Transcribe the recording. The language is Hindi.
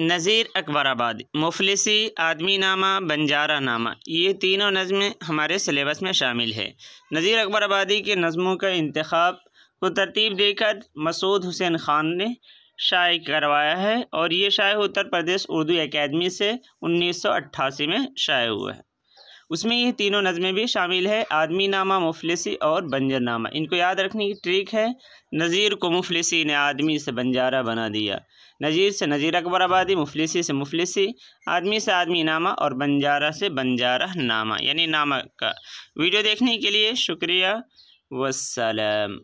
नज़ीर आबादी मुफलिसी आदमी नामा बंजारा नामा ये तीनों नज़में हमारे सिलेबस में शामिल है नज़ीर आबादी के नज़मों का इंतखब को तरतीब देकर मसूद हुसैन ख़ान ने शाय करवाया है और ये शाय उत्तर प्रदेश उर्दू अकेदमी से उन्नीस सौ अट्ठासी में शाये हुआ है उसमें ये तीनों नज़में भी शामिल है आदमी नामा मुफलसी और बंजर नामा इनको याद रखने की ट्रिक है नज़ीर को मुफलसी ने आदमी से बंजारा बना दिया नज़ीर से नज़ीर अकबर आबादी मुफलसी से मुफलसी आदमी से आदमी नामा और बंजारा से बंजारा नामा यानी नामा का वीडियो देखने के लिए शुक्रिया वसलम